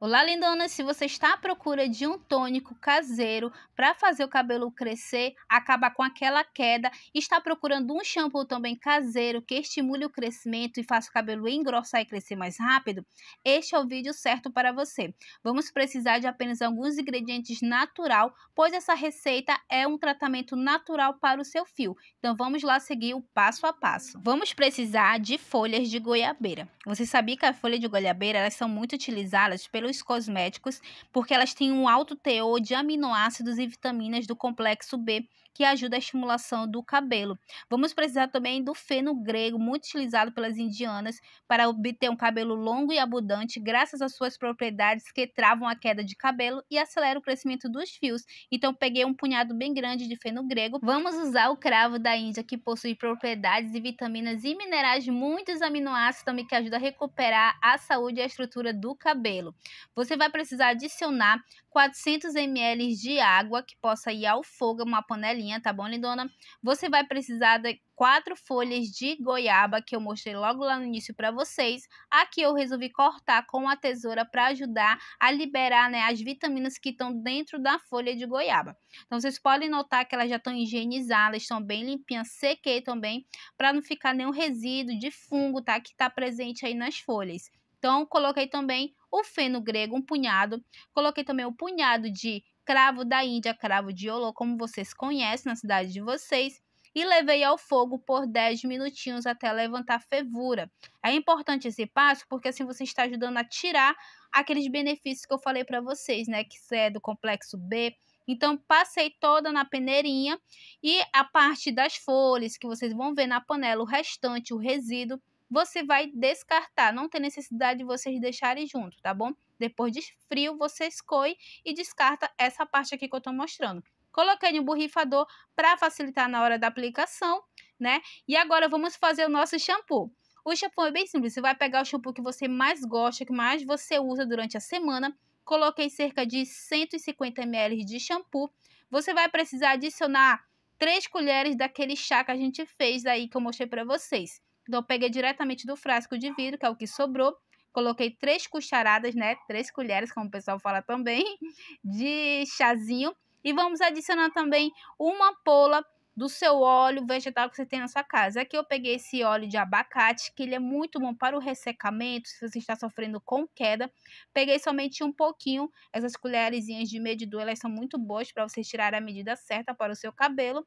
Olá, lindonas! Se você está à procura de um tônico caseiro para fazer o cabelo crescer, acabar com aquela queda, está procurando um shampoo também caseiro que estimule o crescimento e faça o cabelo engrossar e crescer mais rápido, este é o vídeo certo para você. Vamos precisar de apenas alguns ingredientes natural, pois essa receita é um tratamento natural para o seu fio. Então vamos lá seguir o passo a passo. Vamos precisar de folhas de goiabeira. Você sabia que a folha de goiabeira elas são muito utilizadas pelo os cosméticos, porque elas têm um alto teor de aminoácidos e vitaminas do complexo B, que ajuda a estimulação do cabelo. Vamos precisar também do feno grego, muito utilizado pelas indianas para obter um cabelo longo e abundante, graças às suas propriedades que travam a queda de cabelo e aceleram o crescimento dos fios. Então, peguei um punhado bem grande de feno grego. Vamos usar o cravo da Índia, que possui propriedades e vitaminas e minerais, muitos aminoácidos também que ajudam a recuperar a saúde e a estrutura do cabelo. Você vai precisar adicionar 400 ml de água que possa ir ao fogo, uma panelinha, tá bom, lindona? Você vai precisar de quatro folhas de goiaba que eu mostrei logo lá no início para vocês. Aqui eu resolvi cortar com a tesoura para ajudar a liberar né, as vitaminas que estão dentro da folha de goiaba. Então vocês podem notar que elas já estão higienizadas, estão bem limpinhas, sequei também, para não ficar nenhum resíduo de fungo, tá? Que está presente aí nas folhas. Então, coloquei também o feno grego, um punhado. Coloquei também o um punhado de cravo da Índia, cravo de Olô, como vocês conhecem na cidade de vocês. E levei ao fogo por 10 minutinhos até levantar fervura. É importante esse passo porque assim você está ajudando a tirar aqueles benefícios que eu falei para vocês, né? Que é do complexo B, então, passei toda na peneirinha e a parte das folhas que vocês vão ver na panela, o restante, o resíduo, você vai descartar. Não tem necessidade de vocês deixarem junto, tá bom? Depois de frio, você escolhe e descarta essa parte aqui que eu estou mostrando. Coloquei no borrifador para facilitar na hora da aplicação, né? E agora vamos fazer o nosso shampoo. O shampoo é bem simples, você vai pegar o shampoo que você mais gosta, que mais você usa durante a semana. Coloquei cerca de 150 ml de shampoo. Você vai precisar adicionar 3 colheres daquele chá que a gente fez aí que eu mostrei para vocês. Então, eu peguei diretamente do frasco de vidro, que é o que sobrou. Coloquei três cucharadas, né? Três colheres, como o pessoal fala também, de chazinho. E vamos adicionar também uma pola do seu óleo vegetal que você tem na sua casa. Aqui eu peguei esse óleo de abacate, que ele é muito bom para o ressecamento, se você está sofrendo com queda. Peguei somente um pouquinho, essas colherzinhas de medidor, elas são muito boas para você tirar a medida certa para o seu cabelo.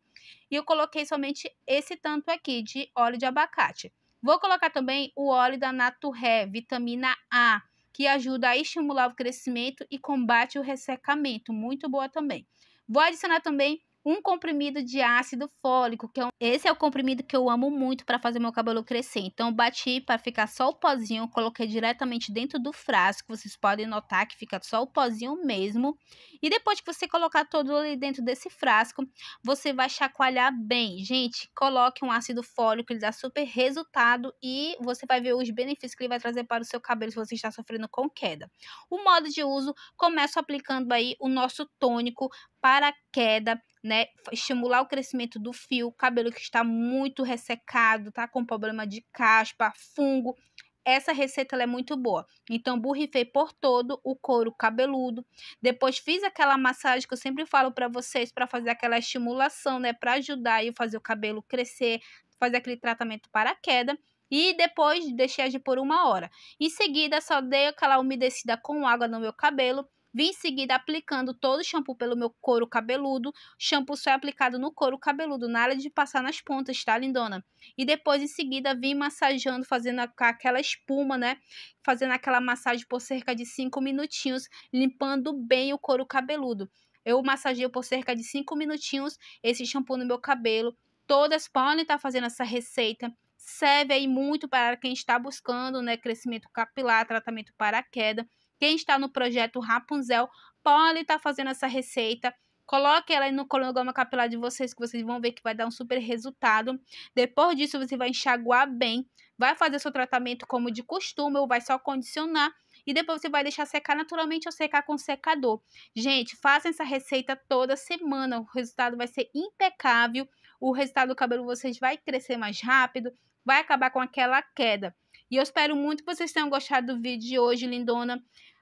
E eu coloquei somente esse tanto aqui de óleo de abacate. Vou colocar também o óleo da Naturé, vitamina A, que ajuda a estimular o crescimento e combate o ressecamento, muito boa também. Vou adicionar também um comprimido de ácido fólico, que é um... esse é o comprimido que eu amo muito para fazer meu cabelo crescer. Então bati para ficar só o pozinho, coloquei diretamente dentro do frasco. Vocês podem notar que fica só o pozinho mesmo. E depois que você colocar todo ali dentro desse frasco, você vai chacoalhar bem. Gente, coloque um ácido fólico, ele dá super resultado e você vai ver os benefícios que ele vai trazer para o seu cabelo se você está sofrendo com queda. O modo de uso, começo aplicando aí o nosso tônico para queda né? Estimular o crescimento do fio, cabelo que está muito ressecado, tá com problema de caspa, fungo. Essa receita é muito boa. Então, borrifei por todo o couro cabeludo. Depois fiz aquela massagem que eu sempre falo para vocês para fazer aquela estimulação, né, para ajudar e fazer o cabelo crescer, fazer aquele tratamento para a queda e depois deixei agir por uma hora. Em seguida, só dei aquela umedecida com água no meu cabelo Vim em seguida aplicando todo o shampoo pelo meu couro cabeludo. shampoo só é aplicado no couro cabeludo, nada de passar nas pontas, tá, lindona? E depois, em seguida, vim massageando, fazendo aquela espuma, né? Fazendo aquela massagem por cerca de 5 minutinhos, limpando bem o couro cabeludo. Eu massageio por cerca de 5 minutinhos esse shampoo no meu cabelo. Todas podem estar tá fazendo essa receita serve aí muito para quem está buscando né, crescimento capilar, tratamento para a queda. Quem está no projeto Rapunzel pode estar fazendo essa receita. Coloque ela no cronograma capilar de vocês, que vocês vão ver que vai dar um super resultado. Depois disso, você vai enxaguar bem, vai fazer seu tratamento como de costume, ou vai só condicionar. E depois você vai deixar secar naturalmente ou secar com secador. Gente, façam essa receita toda semana, o resultado vai ser impecável. O resultado do cabelo vocês vai crescer mais rápido, vai acabar com aquela queda. E eu espero muito que vocês tenham gostado do vídeo de hoje, lindona.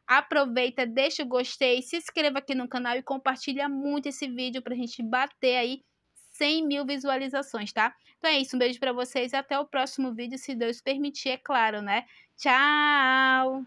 Aproveita, deixa o gostei, se inscreva aqui no canal e compartilha muito esse vídeo para a gente bater aí 100 mil visualizações, tá? Então é isso, um beijo para vocês até o próximo vídeo, se Deus permitir, é claro, né? Tchau!